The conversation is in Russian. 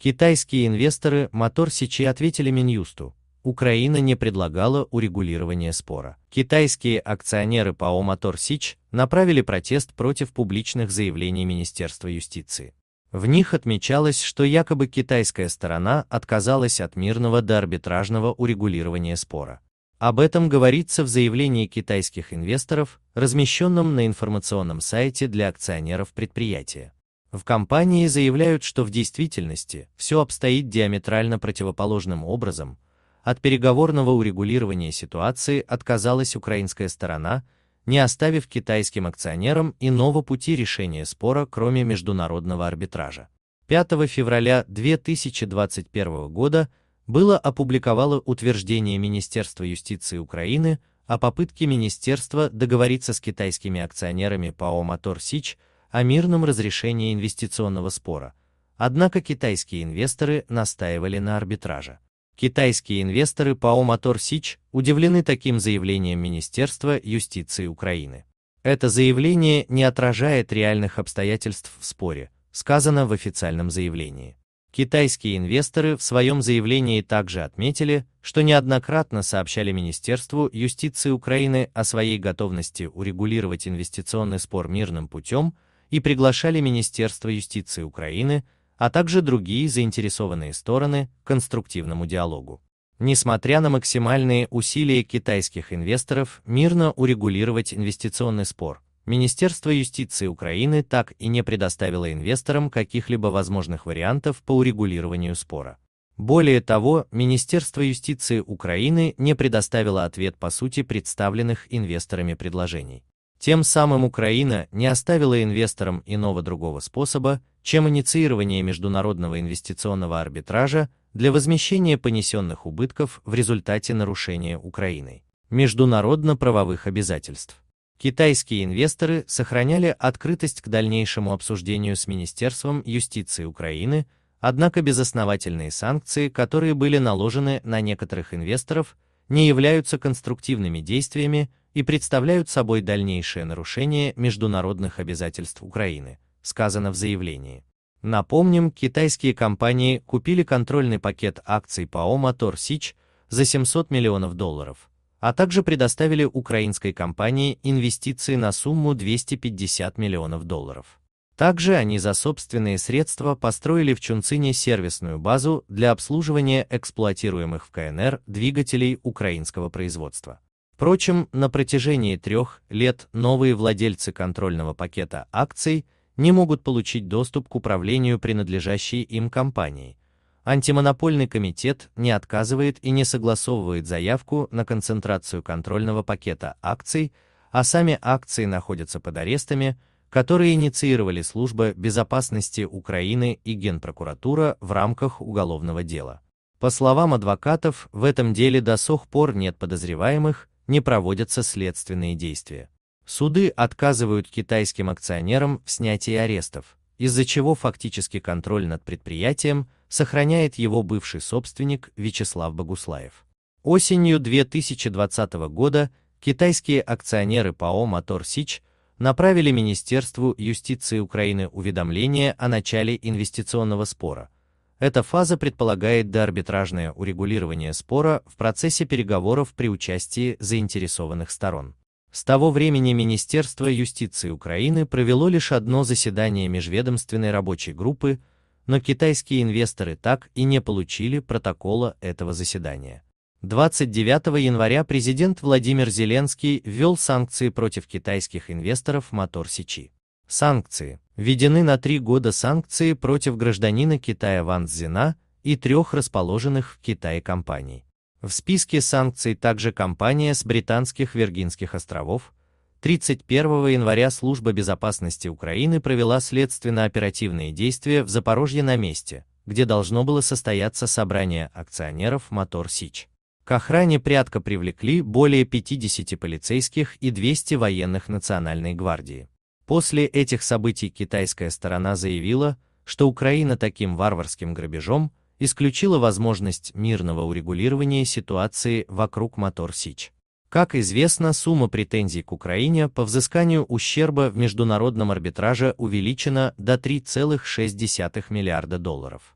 Китайские инвесторы мотор Сичи ответили Минюсту. Украина не предлагала урегулирования спора. Китайские акционеры ПАО «Мотор Сич» направили протест против публичных заявлений Министерства юстиции. В них отмечалось, что якобы китайская сторона отказалась от мирного до арбитражного урегулирования спора. Об этом говорится в заявлении китайских инвесторов, размещенном на информационном сайте для акционеров предприятия. В компании заявляют, что в действительности все обстоит диаметрально противоположным образом. От переговорного урегулирования ситуации отказалась украинская сторона, не оставив китайским акционерам иного пути решения спора, кроме международного арбитража. 5 февраля 2021 года было опубликовало утверждение Министерства юстиции Украины о попытке министерства договориться с китайскими акционерами ПАО «Мотор Сич» о мирном разрешении инвестиционного спора, однако китайские инвесторы настаивали на арбитраже. Китайские инвесторы ПАО «Мотор Сич» удивлены таким заявлением Министерства юстиции Украины. Это заявление не отражает реальных обстоятельств в споре, сказано в официальном заявлении. Китайские инвесторы в своем заявлении также отметили, что неоднократно сообщали Министерству юстиции Украины о своей готовности урегулировать инвестиционный спор мирным путем, и приглашали Министерство юстиции Украины, а также другие заинтересованные стороны к конструктивному диалогу. Несмотря на максимальные усилия китайских инвесторов мирно урегулировать инвестиционный спор, Министерство юстиции Украины так и не предоставило инвесторам каких-либо возможных вариантов по урегулированию спора. Более того, Министерство юстиции Украины не предоставило ответ по сути представленных инвесторами предложений. Тем самым Украина не оставила инвесторам иного другого способа, чем инициирование международного инвестиционного арбитража для возмещения понесенных убытков в результате нарушения Украиной международно-правовых обязательств. Китайские инвесторы сохраняли открытость к дальнейшему обсуждению с Министерством юстиции Украины, однако безосновательные санкции, которые были наложены на некоторых инвесторов, не являются конструктивными действиями, и представляют собой дальнейшее нарушение международных обязательств Украины, сказано в заявлении. Напомним, китайские компании купили контрольный пакет акций ПАО «Мотор Сич» за 700 миллионов долларов, а также предоставили украинской компании инвестиции на сумму 250 миллионов долларов. Также они за собственные средства построили в Чунцине сервисную базу для обслуживания эксплуатируемых в КНР двигателей украинского производства. Впрочем, на протяжении трех лет новые владельцы контрольного пакета акций не могут получить доступ к управлению принадлежащей им компанией. Антимонопольный комитет не отказывает и не согласовывает заявку на концентрацию контрольного пакета акций, а сами акции находятся под арестами, которые инициировали Служба безопасности Украины и Генпрокуратура в рамках уголовного дела. По словам адвокатов, в этом деле до сих пор нет подозреваемых, не проводятся следственные действия. Суды отказывают китайским акционерам в снятии арестов, из-за чего фактически контроль над предприятием сохраняет его бывший собственник Вячеслав Богуслаев. Осенью 2020 года китайские акционеры ПАО «Мотор Сич» направили Министерству юстиции Украины уведомление о начале инвестиционного спора – эта фаза предполагает доарбитражное урегулирование спора в процессе переговоров при участии заинтересованных сторон. С того времени Министерство юстиции Украины провело лишь одно заседание межведомственной рабочей группы, но китайские инвесторы так и не получили протокола этого заседания. 29 января президент Владимир Зеленский ввел санкции против китайских инвесторов Мотор Сичи. Санкции. Введены на три года санкции против гражданина Китая Ван Цзина и трех расположенных в Китае компаний. В списке санкций также компания с британских Виргинских островов. 31 января Служба безопасности Украины провела следственно-оперативные действия в Запорожье на месте, где должно было состояться собрание акционеров «Мотор Сич». К охране прятка привлекли более 50 полицейских и 200 военных Национальной гвардии. После этих событий китайская сторона заявила, что Украина таким варварским грабежом исключила возможность мирного урегулирования ситуации вокруг Мотор-Сич. Как известно, сумма претензий к Украине по взысканию ущерба в международном арбитраже увеличена до 3,6 миллиарда долларов.